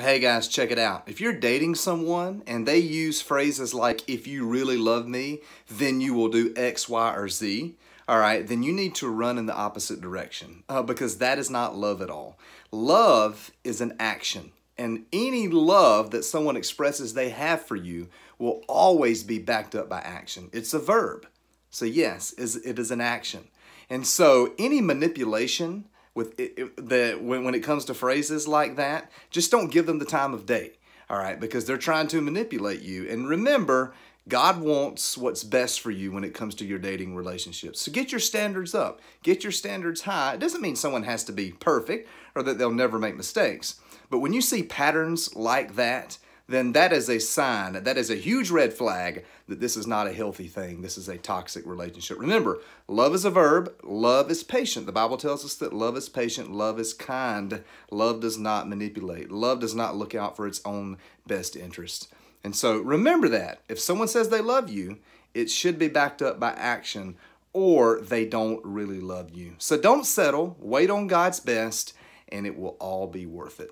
hey guys, check it out. If you're dating someone and they use phrases like, if you really love me, then you will do X, Y, or Z, all right, then you need to run in the opposite direction uh, because that is not love at all. Love is an action. And any love that someone expresses they have for you will always be backed up by action. It's a verb. So yes, it is an action. And so any manipulation with it, it, the when, when it comes to phrases like that, just don't give them the time of day, all right? Because they're trying to manipulate you. And remember, God wants what's best for you when it comes to your dating relationships. So get your standards up, get your standards high. It doesn't mean someone has to be perfect or that they'll never make mistakes. But when you see patterns like that, then that is a sign, that is a huge red flag that this is not a healthy thing. This is a toxic relationship. Remember, love is a verb, love is patient. The Bible tells us that love is patient, love is kind, love does not manipulate, love does not look out for its own best interest. And so remember that. If someone says they love you, it should be backed up by action or they don't really love you. So don't settle, wait on God's best, and it will all be worth it.